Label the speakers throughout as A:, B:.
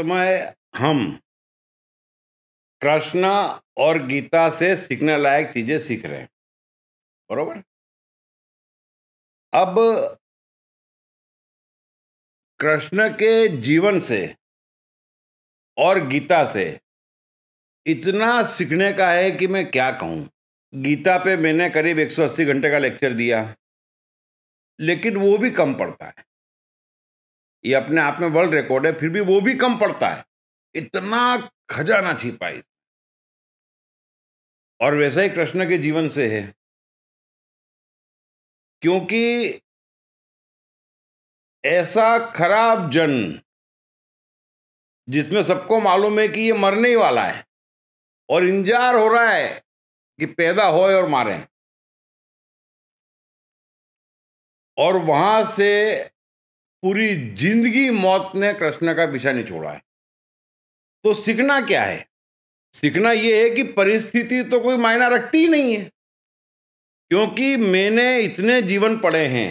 A: समय हम कृष्ण और गीता से सीखने लायक चीजें सीख रहे हैं
B: बरोबर अब
A: कृष्ण के जीवन से और गीता से इतना सीखने का है कि मैं क्या कहूं गीता पे मैंने करीब 180 घंटे का लेक्चर दिया लेकिन वो भी कम पड़ता है ये अपने आप में वर्ल्ड रिकॉर्ड है फिर भी वो भी कम पड़ता है इतना खजाना छिपा इस और वैसा ही कृष्ण के जीवन से है
B: क्योंकि ऐसा
A: खराब जन जिसमें सबको मालूम है कि ये मरने ही वाला है और इंतजार हो रहा है कि पैदा होए और मारे
B: और वहां से पूरी
A: जिंदगी मौत ने कृष्ण का पीछा नहीं छोड़ा है तो सीखना क्या है सीखना यह है कि परिस्थिति तो कोई मायना रखती ही नहीं है क्योंकि मैंने इतने जीवन पड़े हैं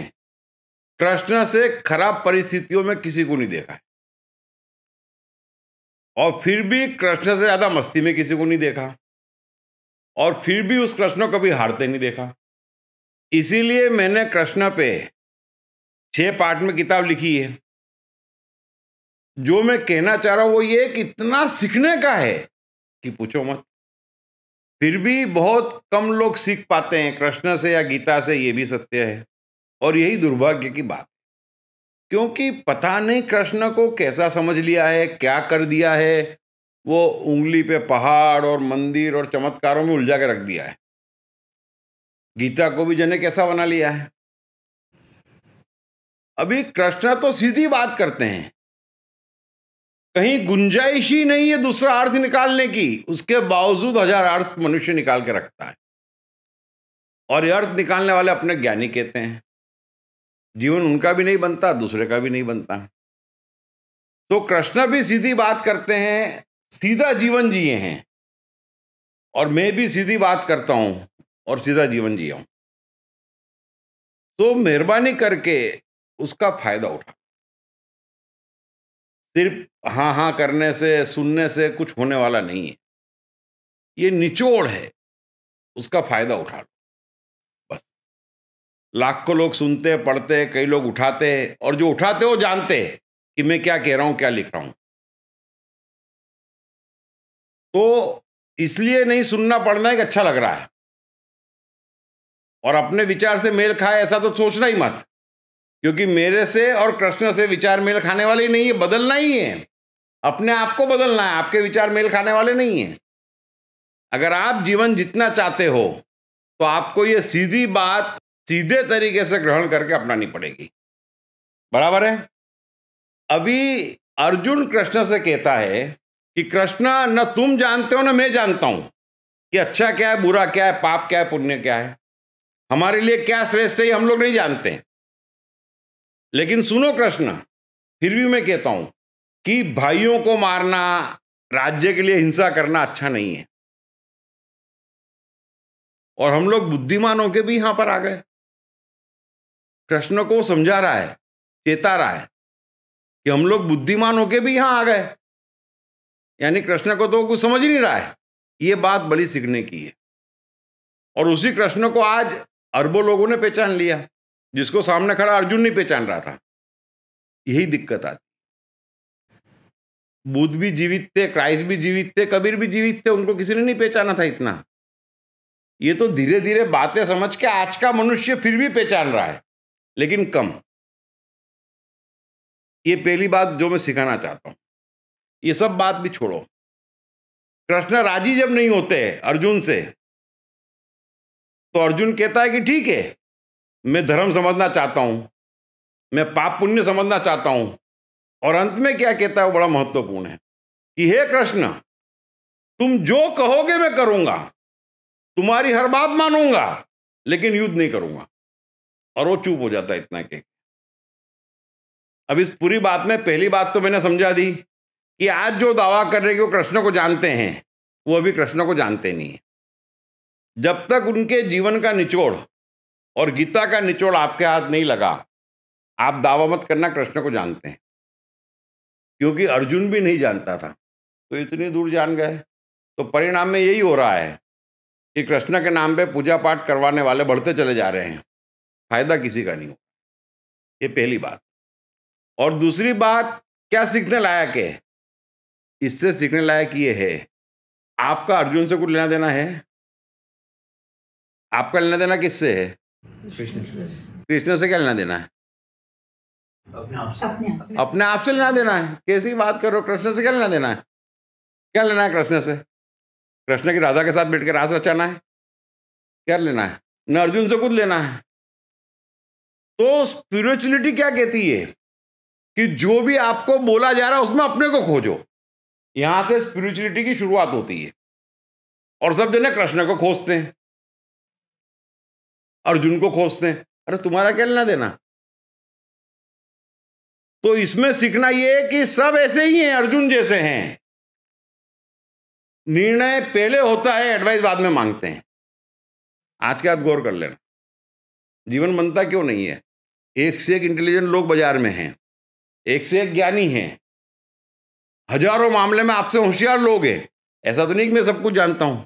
A: कृष्ण से खराब परिस्थितियों में किसी को नहीं देखा है और फिर भी कृष्ण से ज्यादा मस्ती में किसी को नहीं देखा और फिर भी उस कृष्ण को कभी हारते नहीं देखा इसीलिए मैंने कृष्ण पे छह पार्ट में किताब लिखी है जो मैं कहना चाह रहा हूं वो ये कि इतना सीखने का है कि पूछो मत फिर भी बहुत कम लोग सीख पाते हैं कृष्ण से या गीता से ये भी सत्य है और यही दुर्भाग्य की बात क्योंकि पता नहीं कृष्ण को कैसा समझ लिया है क्या कर दिया है वो उंगली पे पहाड़ और मंदिर और चमत्कारों में उलझा के रख दिया है गीता को भी जने कैसा बना लिया है अभी कृष्ण तो सीधी बात करते हैं कहीं गुंजाइश ही नहीं है दूसरा अर्थ निकालने की उसके बावजूद हजार अर्थ मनुष्य निकाल के रखता है और ये अर्थ निकालने वाले अपने ज्ञानी कहते हैं जीवन उनका भी नहीं बनता दूसरे का भी नहीं बनता तो कृष्ण भी सीधी बात करते हैं सीधा जीवन जिए हैं और मैं भी सीधी बात करता हूं और सीधा जीवन जिया हूं तो मेहरबानी करके उसका फायदा उठा सिर्फ हाँ हाँ करने से सुनने से कुछ होने वाला नहीं है ये निचोड़ है उसका फायदा उठा लो बस लाखों लोग सुनते पढ़ते कई लोग उठाते और जो उठाते वो जानते कि मैं क्या कह रहा हूं क्या लिख रहा हूं तो इसलिए नहीं सुनना पढ़ना एक अच्छा लग रहा है और अपने विचार से मेल खाए ऐसा तो सोचना ही मत क्योंकि मेरे से और कृष्ण से विचार मेल खाने वाले ही नहीं है बदलना ही है अपने आप को बदलना है आपके विचार मेल खाने वाले नहीं है अगर आप जीवन जितना चाहते हो तो आपको ये सीधी बात सीधे तरीके से ग्रहण करके अपनानी पड़ेगी बराबर है अभी अर्जुन कृष्ण से कहता है कि कृष्ण न तुम जानते हो न मैं जानता हूं कि अच्छा क्या है बुरा क्या है पाप क्या है पुण्य क्या है हमारे लिए क्या श्रेष्ठ है हम लोग नहीं जानते हैं लेकिन सुनो कृष्ण फिर भी मैं कहता हूं कि भाइयों को मारना राज्य के लिए हिंसा करना अच्छा नहीं है और हम लोग बुद्धिमान होके भी यहां पर
B: आ गए कृष्ण को समझा रहा है चेता रहा है
A: कि हम लोग बुद्धिमान के भी यहां आ गए यानी कृष्ण को तो कुछ समझ नहीं रहा है ये बात बड़ी सीखने की है और उसी कृष्ण को आज अरबों लोगों ने पहचान लिया जिसको सामने खड़ा अर्जुन नहीं पहचान रहा था यही दिक्कत आती बुद्ध भी जीवित थे क्राइस्ट भी जीवित थे कबीर भी जीवित थे उनको किसी ने नहीं पहचाना था इतना ये तो धीरे धीरे बातें समझ के आज
B: का मनुष्य फिर भी पहचान रहा है लेकिन कम
A: ये पहली बात जो मैं सिखाना चाहता हूं ये सब बात भी छोड़ो कृष्ण राजी जब नहीं होते अर्जुन से तो अर्जुन कहता है कि ठीक है मैं धर्म समझना चाहता हूं मैं पाप पुण्य समझना चाहता हूं और अंत में क्या कहता है वो बड़ा महत्वपूर्ण है कि हे कृष्ण तुम जो कहोगे मैं करूंगा तुम्हारी हर बात मानूंगा लेकिन युद्ध नहीं करूंगा और वो चुप हो जाता है इतना के अब इस पूरी बात में पहली बात तो मैंने समझा दी कि आज जो दावा कर रहे कि वो कृष्ण को जानते हैं वो अभी कृष्ण को जानते नहीं है जब तक उनके जीवन का निचोड़ और गीता का निचोड़ आपके हाथ नहीं लगा आप दावा मत करना कृष्ण को जानते हैं क्योंकि अर्जुन भी नहीं जानता था तो इतनी दूर जान गए तो परिणाम में यही हो रहा है कि कृष्ण के नाम पे पूजा पाठ करवाने वाले बढ़ते चले जा रहे हैं फायदा किसी का नहीं हो ये पहली बात और दूसरी
B: बात क्या सीखने लायक है इससे सीखने लायक ये है
A: आपका अर्जुन से कुछ लेना देना है आपका लेना देना किससे है कृष्ण से कृष्ण से क्या लेना देना है अपने आप से लेना देना है कैसी बात करो कृष्ण से क्या लेना देना है क्या लेना है कृष्ण से कृष्ण की राधा के साथ बैठ के रास रचाना है क्या लेना है न अर्जुन से कुछ लेना है तो स्पिरिचुअलिटी क्या कहती है कि जो भी आपको बोला जा रहा है उसमें अपने को खोजो यहां से स्पिरिचुअलिटी की शुरुआत होती है और सब जने कृष्ण को खोजते हैं अर्जुन
B: को खोजते हैं अरे तुम्हारा क्या लेना देना तो इसमें
A: सीखना यह है कि सब ऐसे ही हैं अर्जुन जैसे हैं निर्णय पहले होता है एडवाइस बाद में मांगते हैं आज के आज गौर कर लेना जीवन बनता क्यों नहीं है एक से एक इंटेलिजेंट लोग बाजार में हैं एक से एक ज्ञानी हैं हजारों मामले में आपसे होशियार लोग हैं ऐसा तो नहीं कि मैं सब कुछ जानता हूं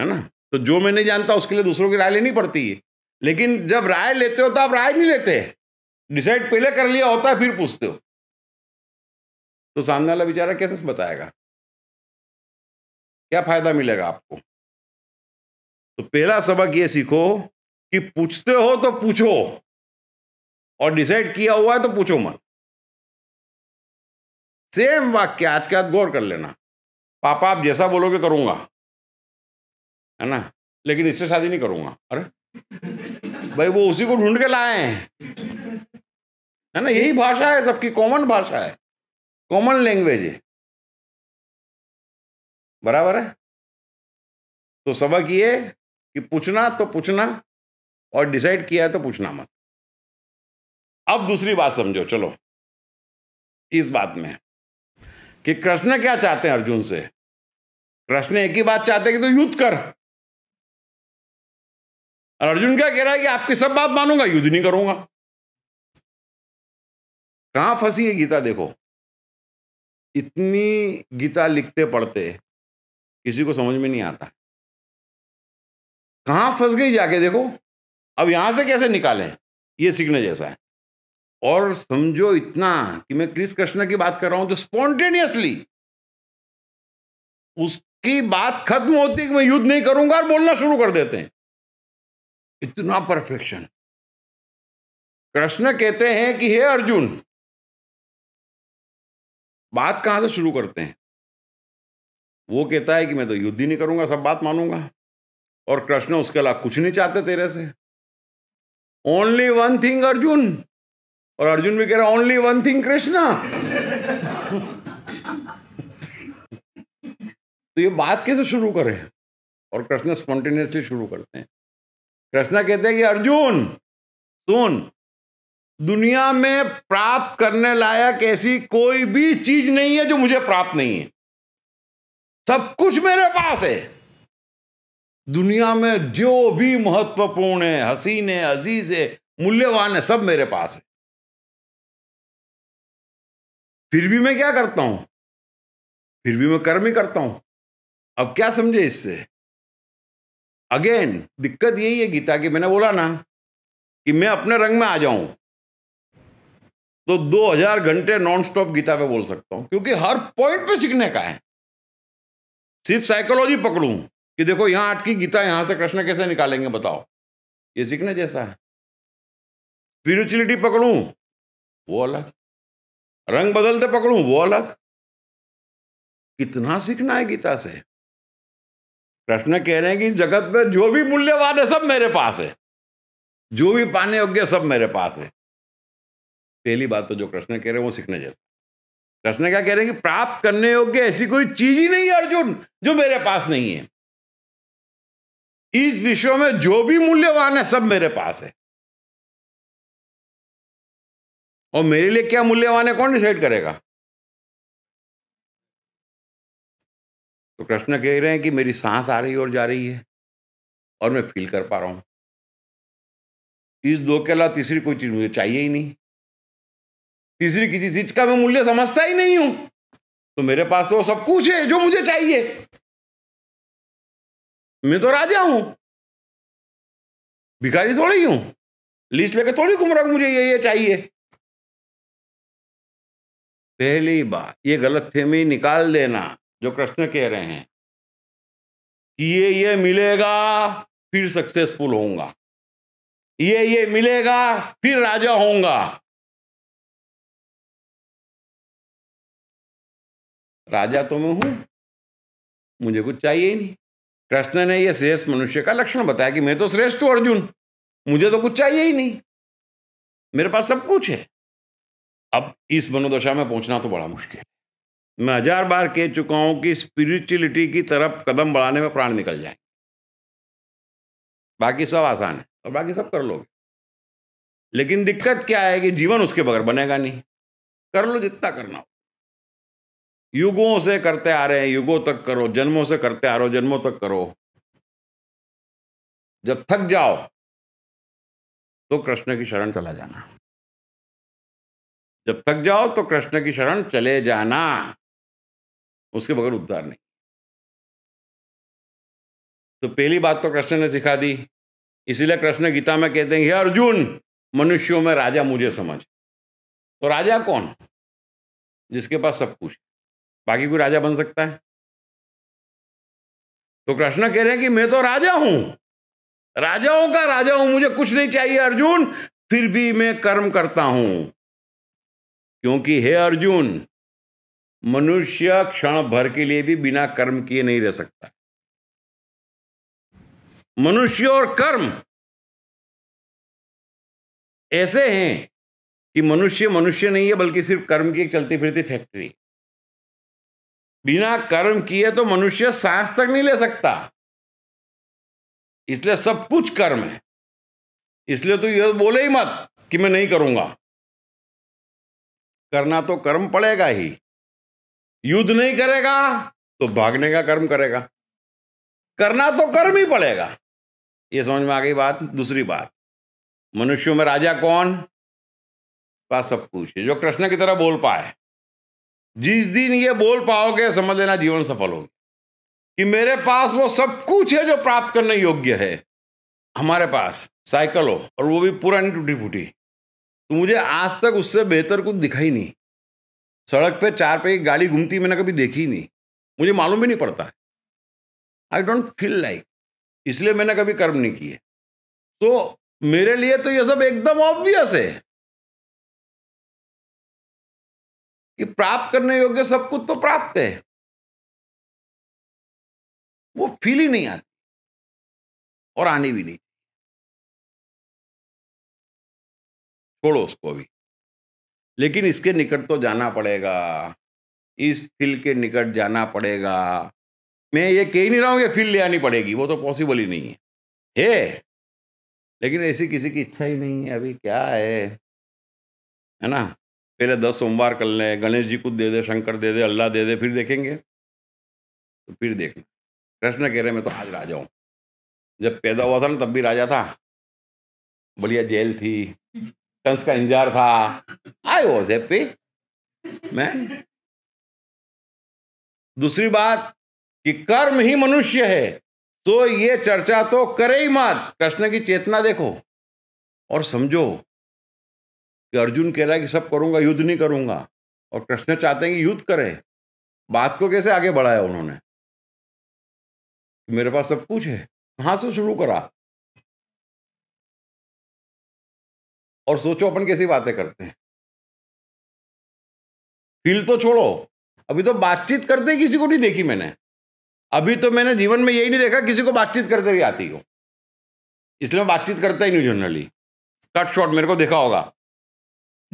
A: है ना तो जो मैं नहीं जानता उसके लिए दूसरों की राय लेनी पड़ती है लेकिन जब राय लेते हो तो आप राय नहीं लेते डिसाइड पहले कर लिया होता है फिर पूछते हो
B: तो सामने वाला बेचारा कैसे बताएगा क्या फायदा मिलेगा आपको तो पहला सबक ये सीखो कि पूछते हो तो पूछो और डिसाइड किया हुआ है तो पूछो मत सेम वाक्य आज के बाद गौर कर लेना पापा आप जैसा बोलोगे
A: करूंगा है ना लेकिन इससे शादी नहीं करूंगा अरे भाई वो उसी को ढूंढ के लाए हैं है ना यही भाषा है सबकी कॉमन भाषा है कॉमन लैंग्वेज है
B: बराबर है तो सबक ये कि पूछना तो पूछना और डिसाइड किया तो पूछना मत अब दूसरी बात समझो चलो इस बात में कि कृष्ण क्या चाहते हैं अर्जुन से कृष्ण एक ही बात चाहते हैं कि तो युद्ध कर और अर्जुन क्या कह रहा है कि आपकी सब बात मानूंगा युद्ध नहीं करूंगा कहां फंसी है गीता देखो इतनी गीता लिखते पढ़ते किसी को समझ में नहीं आता कहां फंस गई जाके देखो
A: अब यहां से कैसे निकाले ये सीखने जैसा है और समझो इतना कि मैं क्रिस कृष्ण की बात कर रहा हूं तो स्पॉन्टेनियसली उसकी बात खत्म होती है कि मैं युद्ध नहीं करूंगा और बोलना शुरू कर देते हैं इतना
B: परफेक्शन कृष्ण कहते हैं कि हे अर्जुन
A: बात कहां से शुरू करते हैं वो कहता है कि मैं तो युद्ध ही नहीं करूंगा सब बात मानूंगा और कृष्ण उसके अलावा कुछ नहीं चाहते तेरे से ओनली वन थिंग अर्जुन और अर्जुन भी कह रहा ओनली वन थिंग कृष्णा तो ये बात कैसे शुरू करें और कृष्ण स्पॉन्टेनियसली शुरू करते हैं कृष्णा कहते हैं कि अर्जुन सुन दुनिया में प्राप्त करने लायक ऐसी कोई भी चीज नहीं है जो मुझे प्राप्त नहीं है सब कुछ मेरे पास है दुनिया में जो भी महत्वपूर्ण है हसीन है अजीज है मूल्यवान है सब मेरे पास है
B: फिर भी मैं क्या करता हूं फिर भी मैं कर्म ही करता हूं
A: अब क्या समझे इससे अगेन दिक्कत यही है गीता की मैंने बोला ना कि मैं अपने रंग में आ जाऊं तो 2000 घंटे नॉन स्टॉप गीता पे बोल सकता हूं क्योंकि हर पॉइंट पे सीखने का है सिर्फ साइकोलॉजी पकड़ूं कि देखो यहां अटकी गीता यहां से कृष्ण कैसे निकालेंगे बताओ ये सीखने जैसा है स्पिरिचुअलिटी पकड़ूं वो अलग रंग बदलते पकड़ूं वो अलग कितना सीखना है गीता से कृष्ण कह रहे हैं कि जगत में जो भी मूल्यवान है सब मेरे पास है जो भी पाने योग्य सब मेरे पास है पहली बात तो जो कृष्ण कह रहे हैं वो सीखने जैसा कृष्ण क्या कह रहे हैं कि प्राप्त करने योग्य ऐसी कोई चीज ही नहीं है अर्जुन जो मेरे पास नहीं है इस विश्व में जो भी मूल्यवान है सब
B: मेरे पास है और मेरे लिए क्या मूल्यवान है कौन डिसाइड करेगा तो कृष्ण
A: कह रहे हैं कि मेरी सांस आ रही और जा रही है और मैं फील कर पा रहा हूँ इस दो के अलावा तीसरी कोई चीज मुझे चाहिए ही नहीं तीसरी किसी चीज का मैं मूल्य समझता ही नहीं हूं तो मेरे पास तो सब कुछ है जो मुझे चाहिए
B: मैं तो राजा हूं भिखारी
A: थोड़ी हूं लिस्ट लेकर
B: थोड़ी घूम रहा मुझे ये ये चाहिए
A: पहली बात ये गलत में निकाल देना जो कृष्ण कह रहे हैं कि ये ये मिलेगा फिर सक्सेसफुल होऊंगा
B: ये ये मिलेगा फिर राजा होऊंगा राजा तो मैं हूं मुझे
A: कुछ चाहिए ही नहीं कृष्ण ने यह श्रेष्ठ मनुष्य का लक्षण बताया कि मैं तो श्रेष्ठ हूं अर्जुन मुझे तो कुछ चाहिए ही नहीं मेरे पास सब कुछ है अब इस मनोदशा में पहुंचना तो बड़ा मुश्किल है मैं हजार बार कह चुका हूं कि स्पिरिचुअलिटी की तरफ कदम बढ़ाने में प्राण निकल जाए बाकी सब आसान है और बाकी सब कर लोगे लेकिन दिक्कत क्या है कि जीवन उसके बगैर बनेगा नहीं कर लो जितना करना हो युगों से करते आ रहे हैं युगों तक करो जन्मों से करते आ रहे हो जन्मों तक करो जब थक जाओ
B: तो कृष्ण की शरण चला जाना जब थक जाओ तो कृष्ण की शरण चले जाना उसके बगैर उद्धार नहीं
A: तो पहली बात तो कृष्ण ने सिखा दी इसीलिए कृष्ण गीता में कहते हैं अर्जुन मनुष्यों में राजा मुझे समझ तो राजा कौन
B: जिसके पास सब कुछ बाकी कोई राजा बन सकता है
A: तो कृष्ण कह रहे हैं कि मैं तो राजा हूं राजाओं का राजा हूं मुझे कुछ नहीं चाहिए अर्जुन फिर भी मैं कर्म करता हूं क्योंकि हे अर्जुन मनुष्य क्षण भर के लिए भी बिना कर्म किए नहीं रह सकता मनुष्य और कर्म
B: ऐसे हैं कि मनुष्य मनुष्य नहीं है बल्कि सिर्फ कर्म की एक चलती फिरती फैक्ट्री बिना कर्म किए तो मनुष्य सांस तक नहीं ले सकता इसलिए सब कुछ कर्म है
A: इसलिए तो यह बोले ही मत कि मैं नहीं करूंगा करना तो कर्म पड़ेगा ही युद्ध नहीं करेगा तो भागने का कर्म करेगा करना तो कर्म ही पड़ेगा ये समझ में आ गई बात दूसरी बात मनुष्यों में राजा कौन पास सब कुछ है जो कृष्ण की तरह बोल पाए जिस दिन ये बोल पाओगे समझ लेना जीवन सफल होगा कि मेरे पास वो सब कुछ है जो प्राप्त करने योग्य है हमारे पास साइकिल हो और वो भी पुरानी टूटी फूटी तो मुझे आज तक उससे बेहतर कुछ दिखाई नहीं सड़क पे चार पे एक गाड़ी घूमती मैंने कभी देखी ही नहीं मुझे मालूम भी नहीं पड़ता आई डोंट फील लाइक इसलिए मैंने कभी कर्म नहीं किए तो
B: मेरे लिए तो ये सब एकदम ऑब्वियस है कि प्राप्त करने योग्य सब कुछ तो प्राप्त है वो फील ही नहीं आती और आनी भी नहीं
A: छोड़ो उसको अभी लेकिन इसके निकट तो जाना पड़ेगा इस फील के निकट जाना पड़ेगा मैं ये कह ही नहीं रहा हूँ कि फील ले आनी पड़ेगी वो तो पॉसिबल ही नहीं है है लेकिन ऐसी किसी की इच्छा ही नहीं है अभी क्या है है ना पहले दस सोमवार कर लें गणेश जी कुछ दे दे शंकर दे दे अल्लाह दे दे फिर देखेंगे तो फिर देख कृष्ण कह रहे मैं तो आज राजा हूँ जब पैदा हुआ था ना तब भी राजा था बढ़िया जेल थी कंस का इंतजार था आई वॉज हैप्पी मैं दूसरी बात कि कर्म ही मनुष्य है तो ये चर्चा तो करे ही मत कृष्ण की चेतना देखो और समझो कि अर्जुन कह रहा है कि सब करूंगा युद्ध नहीं करूंगा और कृष्ण चाहते हैं कि युद्ध करे बात को कैसे आगे बढ़ाया उन्होंने
B: मेरे पास सब कुछ है कहां से शुरू करा और सोचो अपन कैसी बातें करते हैं
A: फील तो छोड़ो अभी तो बातचीत करते किसी को नहीं देखी मैंने अभी तो मैंने जीवन में यही नहीं देखा किसी को बातचीत करते हुए आती हो इसलिए मैं बातचीत करता ही नहीं जनरली कट शॉर्ट मेरे को देखा होगा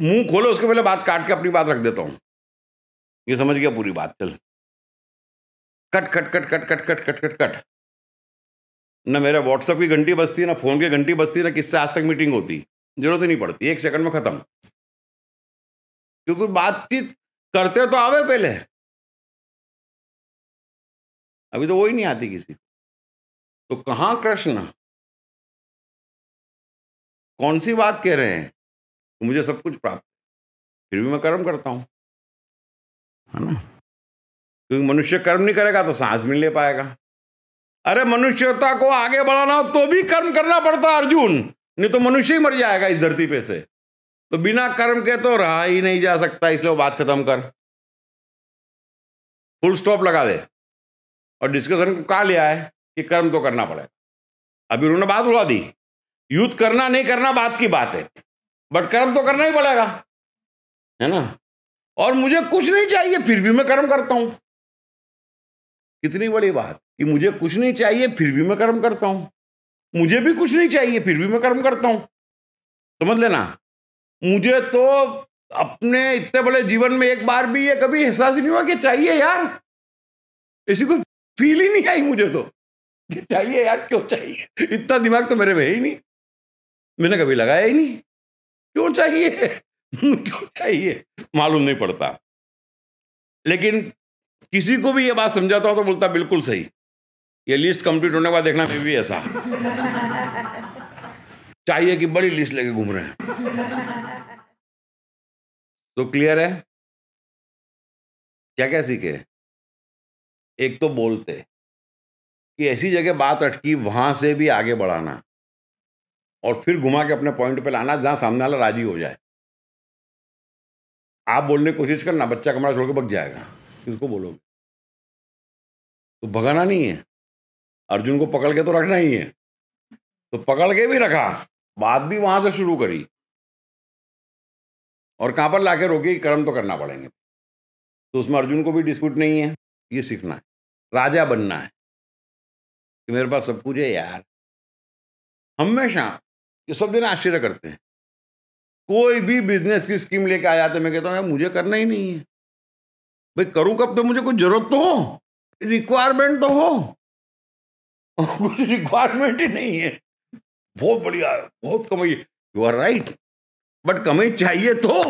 A: मुंह खोलो उसके पहले बात काट के अपनी बात रख देता हूँ ये समझ गया पूरी बात चल cut cut cut cut cut cut cut cut cut न मेरे व्हाट्सएप की घंटी बजती ना फोन की घंटी बजती है ना किससे आज तक मीटिंग होती जरूरत ही नहीं पड़ती एक सेकंड में खत्म क्योंकि बातचीत
B: करते तो आवे पहले अभी तो वही नहीं आती किसी तो कहा कृष्ण कौन सी बात कह रहे हैं तो मुझे सब कुछ प्राप्त फिर भी मैं कर्म करता हूं
A: है ना क्योंकि मनुष्य कर्म नहीं करेगा तो सांस भी ले पाएगा अरे मनुष्यता को आगे बढ़ाना हो तो भी कर्म करना पड़ता अर्जुन नहीं तो मनुष्य ही मर जाएगा इस धरती पे से तो बिना कर्म के तो रहा ही नहीं जा सकता इसलिए बात खत्म कर फुल स्टॉप लगा दे और डिस्कशन को कहा लिया है कि कर्म तो करना पड़ेगा अभी उन्होंने बात उड़ा दी युद्ध करना नहीं करना बात की बात है बट कर्म तो करना ही पड़ेगा है ना और मुझे कुछ नहीं चाहिए फिर भी मैं कर्म करता हूं कितनी बड़ी बात कि मुझे कुछ नहीं चाहिए फिर भी मैं कर्म करता हूं मुझे भी कुछ नहीं चाहिए फिर भी मैं कर्म करता हूं समझ लेना मुझे तो अपने इतने बड़े जीवन में एक बार भी ये कभी एहसास नहीं हुआ कि चाहिए यार ऐसी कोई फील ही नहीं आई मुझे तो कि चाहिए यार क्यों चाहिए इतना दिमाग तो मेरे में ही नहीं मैंने कभी लगाया ही नहीं क्यों चाहिए क्यों चाहिए मालूम नहीं पड़ता लेकिन किसी को भी ये बात समझाता हूं तो बोलता बिल्कुल सही ये लिस्ट कंप्लीट होने के बाद देखना मैं भी ऐसा चाहिए कि बड़ी लिस्ट लेके घूम रहे
B: हैं तो क्लियर है क्या क्या सीखे एक तो बोलते
A: कि ऐसी जगह बात अटकी वहां से भी आगे बढ़ाना और फिर घुमा के अपने पॉइंट पे लाना जहां सामने वाला राजी हो जाए आप बोलने की कोशिश करना बच्चा कमरा छोड़ के बग जाएगा किसको बोलोगे तो भगाना नहीं है अर्जुन को पकड़ के तो रखना ही है तो पकड़ के भी रखा बात भी वहां से शुरू करी और कहां पर लाके रोके कर्म तो करना पड़ेंगे तो उसमें अर्जुन को भी डिस्प्यूट नहीं है ये सीखना है राजा बनना है कि मेरे पास सब कुछ है यार हमेशा ये सब जन आश्चर्य करते हैं कोई भी बिजनेस की स्कीम लेके आ जाते मैं कहता हूँ यार मुझे करना ही नहीं है भाई करूँ कब तो मुझे कुछ जरूरत तो हो रिक्वायरमेंट तो हो कुछ रिक्वायरमेंट ही नहीं है बहुत बढ़िया बहुत कमाई यू आर राइट बट कमाई चाहिए तो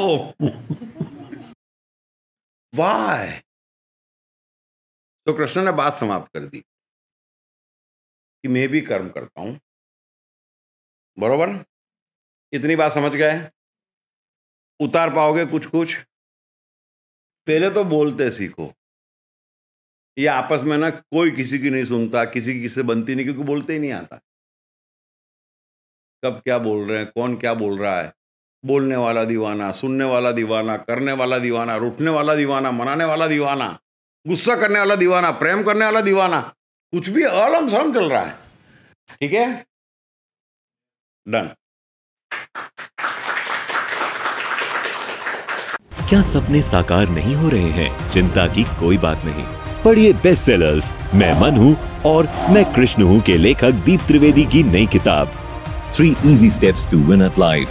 A: वाह तो कृष्ण ने बात समाप्त कर दी
B: कि मैं भी कर्म करता हूं बरोबर
A: इतनी बात समझ गए उतार पाओगे कुछ कुछ पहले तो बोलते सीखो ये आपस में ना कोई किसी की नहीं सुनता किसी की किससे बनती नहीं क्योंकि बोलते ही नहीं आता कब क्या बोल रहे हैं कौन क्या बोल रहा है बोलने वाला दीवाना सुनने वाला दीवाना करने वाला दीवाना रुठने वाला दीवाना मनाने वाला दीवाना गुस्सा करने वाला दीवाना प्रेम करने वाला दीवाना कुछ भी अलम सलम चल रहा है ठीक है डन
C: क्या सपने साकार नहीं हो रहे हैं चिंता की कोई बात नहीं पढ़िए बेस्ट सेलर्स मैं मन हूँ और मैं कृष्ण हूँ के लेखक दीप त्रिवेदी की नई किताब three easy steps to win at life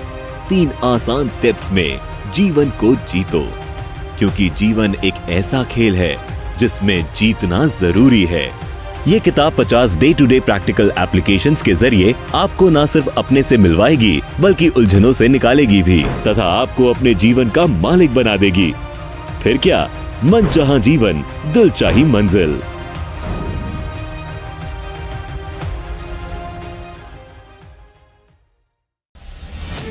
C: तीन आसान स्टेप्स में जीवन को जीतो क्योंकि जीवन एक ऐसा खेल है जिसमें जीतना जरूरी है ये किताब 50 day to day practical application के जरिए आपको न सिर्फ अपने से मिलवाएगी बल्कि उलझनों से निकालेगी भी तथा आपको अपने जीवन का मालिक बना देगी फिर क्या मन चाह जीवन दिल चाही मंजिल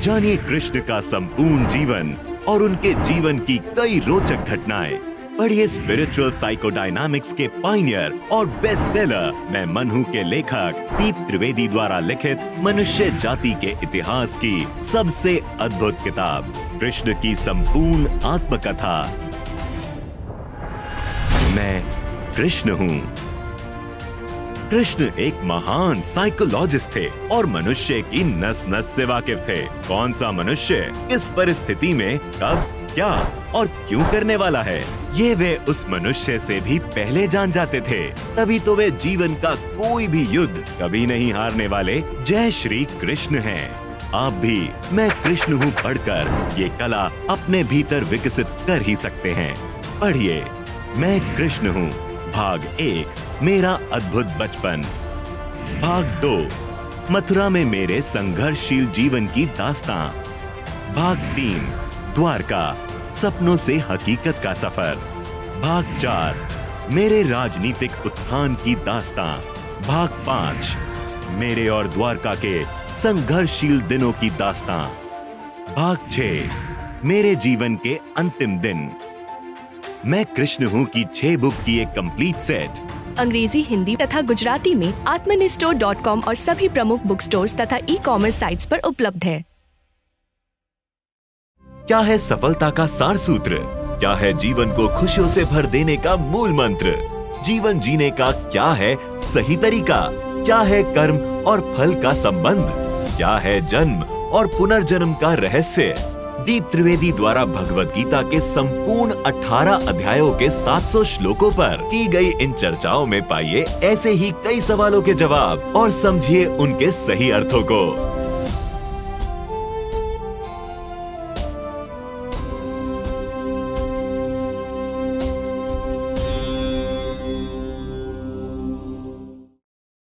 C: जानिए कृष्ण का संपूर्ण जीवन और उनके जीवन की कई रोचक घटनाएं पढ़िए स्पिरिचुअल साइकोडायनामिक्स के पाइनियर और बेस्ट सेलर मैं मनहू के लेखक दीप त्रिवेदी द्वारा लिखित मनुष्य जाति के इतिहास की सबसे अद्भुत किताब कृष्ण की संपूर्ण आत्मकथा मैं कृष्ण हूँ कृष्ण एक महान साइकोलॉजिस्ट थे और मनुष्य की नस नस से वाकिफ थे कौन सा मनुष्य इस परिस्थिति में कब क्या और क्यों करने वाला है ये वे उस मनुष्य से भी पहले जान जाते थे तभी तो वे जीवन का कोई भी युद्ध कभी नहीं हारने वाले जय श्री कृष्ण हैं। आप भी मैं कृष्ण हूँ पढ़कर ये कला अपने भीतर विकसित कर ही सकते हैं पढ़िए मैं कृष्ण हूँ भाग एक मेरा अद्भुत बचपन भाग दो मथुरा में मेरे संघर्षशील जीवन की दास्ता भाग तीन द्वारका सपनों से हकीकत का सफर भाग चार मेरे राजनीतिक उत्थान की दास्ता भाग पांच मेरे और द्वारका के संघर्षशील दिनों की दास्ता भाग छ मेरे जीवन के अंतिम दिन मैं कृष्ण हूँ की छह बुक की एक कंप्लीट सेट
A: अंग्रेजी हिंदी तथा गुजराती में आत्मनिस्टोर डॉट कॉम और सभी प्रमुख बुक स्टोर तथा ई कॉमर्स साइट पर उपलब्ध है
C: क्या है सफलता का सार सूत्र क्या है जीवन को खुशियों से भर देने का मूल मंत्र जीवन जीने का क्या है सही तरीका क्या है कर्म और फल का संबंध क्या है जन्म और पुनर्जन्म का रहस्य प्रदीप त्रिवेदी द्वारा भगवत गीता के संपूर्ण 18 अध्यायों के 700 श्लोकों पर की गई इन चर्चाओं में पाइए ऐसे ही कई सवालों के जवाब और समझिए उनके सही अर्थों को